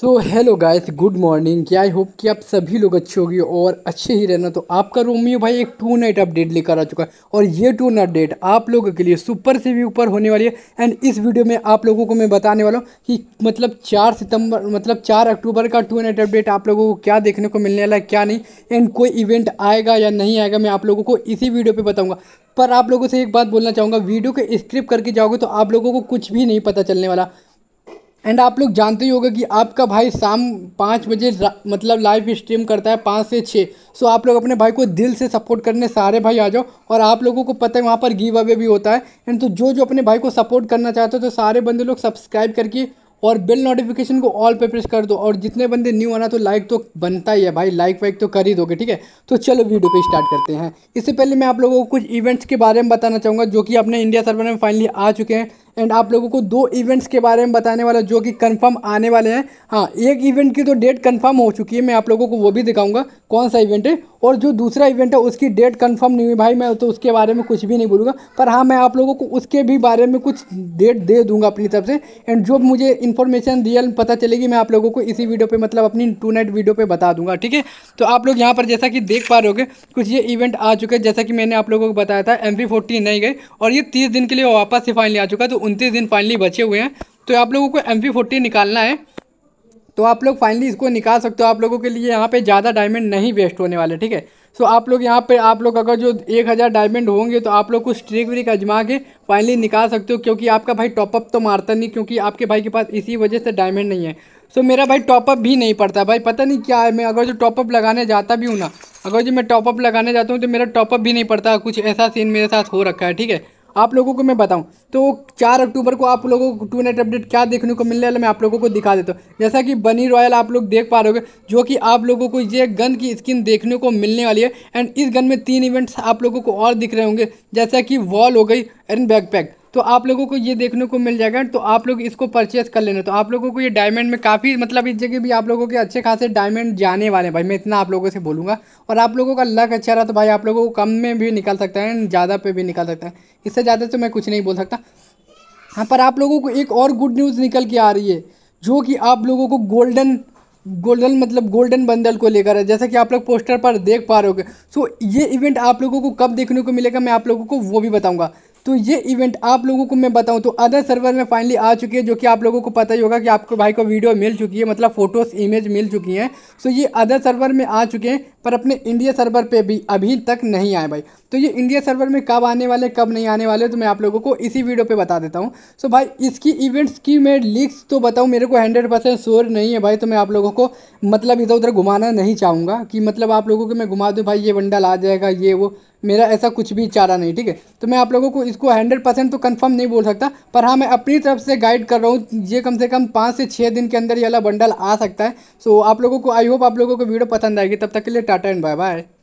तो hello guys good morning क्या I hope कि आप सभी लोग अच्छे होगी और अच्छे ही रहना तो आपका रोमियो भाई एक टू नाइट अपडेट लेकर आ चुका है और ये टू नाइट अपडेट आप लोगों के लिए सुपर से भी ऊपर होने वाली है एंड इस वीडियो में आप लोगों को मैं बताने वाला हूँ कि मतलब चार सितंबर मतलब चार अक्टूबर का टू नाइट अपडेट आप लोगों को क्या देखने को मिलने वाला है क्या नहीं एंड कोई इवेंट आएगा या नहीं आएगा मैं आप लोगों को इसी वीडियो पर बताऊँगा पर आप लोगों से एक बात बोलना चाहूँगा वीडियो को स्क्रिप करके जाओगे तो आप लोगों को कुछ भी नहीं पता चलने वाला एंड आप लोग जानते ही होगा कि आपका भाई शाम पाँच बजे मतलब लाइव स्ट्रीम करता है पाँच से छः सो आप लोग अपने भाई को दिल से सपोर्ट करने सारे भाई आ जाओ और आप लोगों को पता है वहाँ पर गिव अवे भी होता है एंड तो जो जो अपने भाई को सपोर्ट करना चाहते हो तो सारे बंदे लोग सब्सक्राइब करके और बिल नोटिफिकेशन को ऑल पे प्रेस कर दो और जितने बंदे न्यू आना तो लाइक तो बनता ही है भाई लाइक वाइक तो कर ही दोगे ठीक है तो चलो वीडियो पे स्टार्ट करते हैं इससे पहले मैं आप लोगों को कुछ इवेंट्स के बारे में बताना चाहूँगा जो कि अपने इंडिया सर्वर में फाइनली आ चुके हैं एंड आप लोगों को दो इवेंट्स के बारे में बताने वाला जो कि कंफर्म आने वाले हैं हाँ एक इवेंट की तो डेट कंफर्म हो चुकी है मैं आप लोगों को वो भी दिखाऊंगा कौन सा इवेंट है और जो दूसरा इवेंट है उसकी डेट कंफर्म नहीं हुई भाई मैं तो उसके बारे में कुछ भी नहीं बोलूँगा पर हाँ मैं आप लोगों को उसके भी बारे में कुछ डेट दे दूँगा अपनी तरफ से एंड जो मुझे इन्फॉर्मेशन रियल पता चलेगी मैं आप लोगों को इसी वीडियो पर मतलब अपनी टू नाइट वीडियो पर बता दूंगा ठीक है तो आप लोग यहाँ पर जैसा कि देख पा रहे हो कुछ ये इवेंट आ चुके हैं जैसा कि मैंने आप लोगों को बताया था एम नहीं गए और ये तीस दिन के लिए वापस से फाइनली आ चुका है तो उनतीस दिन फाइनली बचे हुए हैं तो आप लोगों को एम निकालना है तो आप लोग फाइनली इसको निकाल सकते हो आप लोगों के लिए यहाँ पे ज़्यादा डायमंड नहीं वेस्ट होने वाले ठीक है सो आप लोग यहाँ पे आप लोग अगर जो एक हज़ार डायमंड होंगे तो आप लोग कुछ ट्रिक व्रिक आजमा के फाइनली निकाल सकते हो क्योंकि आपका भाई टॉपअप तो मारता नहीं क्योंकि आपके भाई के पास इसी वजह से डायमंड नहीं है सो मेरा भाई टॉपअप भी नहीं पड़ता भाई पता नहीं क्या है मैं अगर जो टॉपअप लगाने जाता भी हूँ ना अगर जो मैं टॉपअप लगाने जाता हूँ तो मेरा टॉपअप भी नहीं पड़ता कुछ ऐसा सीन मेरे साथ हो रखा है ठीक है आप लोगों को मैं बताऊं तो चार अक्टूबर को आप लोगों को टू नेट अपडेट क्या देखने को मिलने वाला मैं आप लोगों को दिखा देता हूँ जैसा कि बनी रॉयल आप लोग देख पा रहे हो जो कि आप लोगों को ये गन की स्किन देखने को मिलने वाली है एंड इस गन में तीन इवेंट्स आप लोगों को और दिख रहे होंगे जैसा कि वॉल हो गई एंड बैकपैक तो आप लोगों को ये देखने को मिल जाएगा तो आप लोग इसको परचेस कर लेना तो आप लोगों को ये डायमंड में काफ़ी मतलब इस जगह भी आप लोगों के अच्छे खासे डायमंड जाने वाले हैं भाई मैं इतना आप लोगों से बोलूँगा और आप लोगों का लक अच्छा रहा तो भाई आप लोगों को कम में भी निकाल सकता है ज़्यादा पे भी निकाल सकता है इससे ज़्यादा तो मैं कुछ नहीं बोल सकता हाँ पर आप लोगों को एक और गुड न्यूज़ निकल के आ रही है जो कि आप लोगों को गोल्डन गोल्डन मतलब गोल्डन बंदल को लेकर है जैसा कि आप लोग पोस्टर पर देख पा रहे होगे सो ये इवेंट आप लोगों को कब देखने को मिलेगा मैं आप लोगों को वो भी बताऊंगा तो ये इवेंट आप लोगों को मैं बताऊं तो अदर सर्वर में फाइनली आ चुकी है जो कि आप लोगों को पता ही होगा कि आपको भाई को वीडियो मिल चुकी है मतलब फोटोज़ इमेज मिल चुकी हैं सो ये अदर सर्वर में आ चुके हैं पर अपने इंडिया सर्वर पे भी अभी तक नहीं आए भाई तो ये इंडिया सर्वर में कब आने वाले कब नहीं आने वाले तो मैं आप लोगों को इसी वीडियो पर बता देता हूँ सो भाई इसकी इवेंट्स की मैं लीक्स तो बताऊँ मेरे को हंड्रेड परसेंट नहीं है भाई तो मैं आप लोगों को मतलब इधर उधर घुमाना नहीं चाहूँगा कि मतलब आप लोगों को मैं घुमा दूँ भाई ये बंडल आ जाएगा ये वो मेरा ऐसा कुछ भी चारा नहीं ठीक है तो मैं आप लोगों को इसको हंड्रेड परसेंट तो कन्फर्म नहीं बोल सकता पर हाँ मैं अपनी तरफ से गाइड कर रहा हूँ ये कम से कम पाँच से छः दिन के अंदर ये वाला बंडल आ सकता है सो आप लोगों को आई होप आप लोगों को वीडियो पसंद आएगी तब तक के लिए टाटा एंड बाय बाय